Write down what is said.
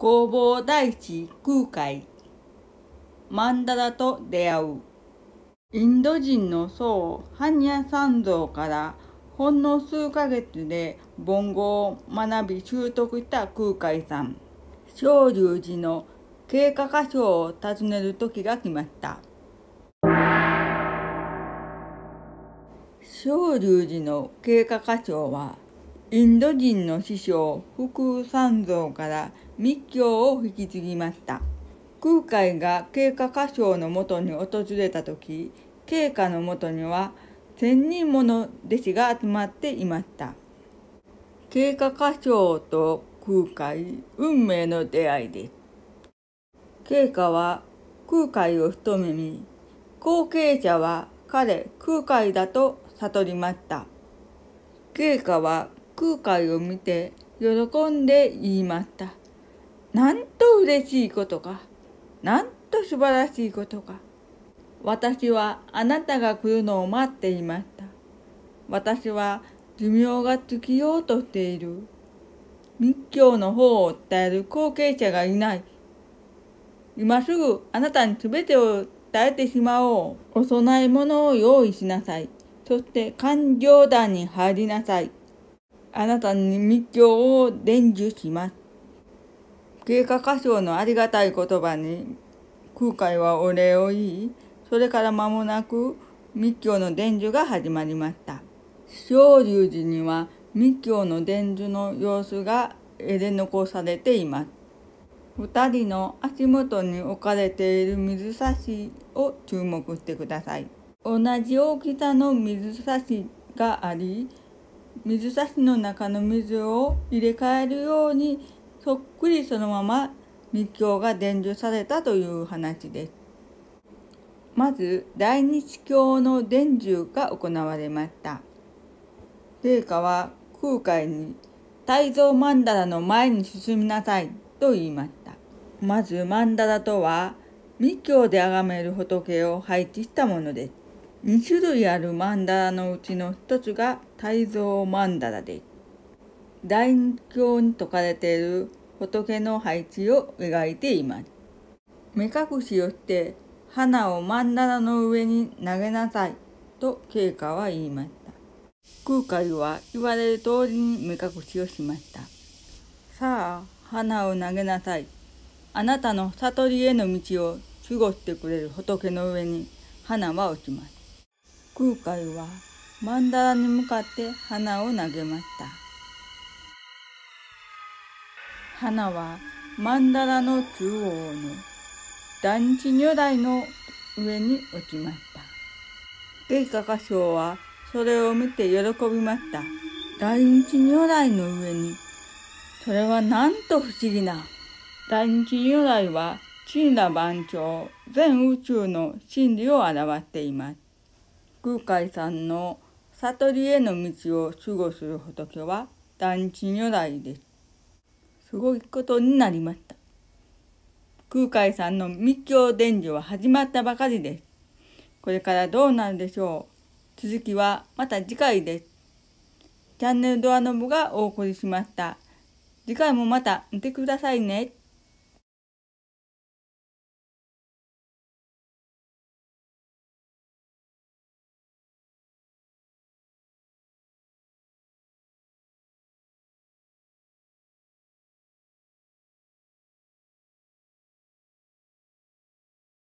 弘法大師空海マンダラと出会うインド人の僧般若三蔵からほんの数ヶ月で梵語を学び習得した空海さん昇龍寺の経過箇所を訪ねる時が来ました昇龍寺の経過箇所はインド人の師匠福三蔵から密教を引き継ぎました空海が慶華歌唱のもとに訪れた時慶華のもとには1,000人もの弟子が集まっていました慶華歌唱と空海運命の出会いです慶華は空海を一目見後継者は彼空海だと悟りました慶華は空海を見て喜んで言いましたなんと嬉しいことか。なんと素晴らしいことか。私はあなたが来るのを待っていました。私は寿命が尽きようとしている。密教の方を伝える後継者がいない。今すぐあなたに全てを伝えてしまおう。お供え物を用意しなさい。そして勘定団に入りなさい。あなたに密教を伝授します。芸家歌唱のありがたい言葉に空海はお礼を言いそれから間もなく密教の伝授が始まりました昇龍寺には密教の伝授の様子が絵で残されています2人の足元に置かれている水差しを注目してください同じ大きさの水差しがあり水差しの中の水を入れ替えるようにそっくりそのまま密教が伝授されたという話です。まず大日教の伝授が行われました。陛下は空海に大蔵曼荼羅の前に進みなさいと言いました。まず曼荼羅とは密教で崇める仏を配置したものです。2種類ある曼荼羅のうちの1つが大蔵曼荼羅です。大教に説かれている仏の配置を描いています目隠しをして花を曼荼羅の上に投げなさいと慶花は言いました空海は言われる通りに目隠しをしましたさあ花を投げなさいあなたの悟りへの道を守護してくれる仏の上に花は落ちます空海は曼荼羅に向かって花を投げました花は曼荼羅の中央の団地如来の上に落ちました。芸花歌唱はそれを見て喜びました。団地如来の上に、それはなんと不思議な。団地如来は真羅万象、全宇宙の真理を表しています。空海さんの悟りへの道を守護する仏は団地如来です。すごいことになりました。空海さんの密教伝授は始まったばかりです。これからどうなるでしょう続きはまた次回です。チャンネルドアノブがお送りしました。次回もまた見てくださいね。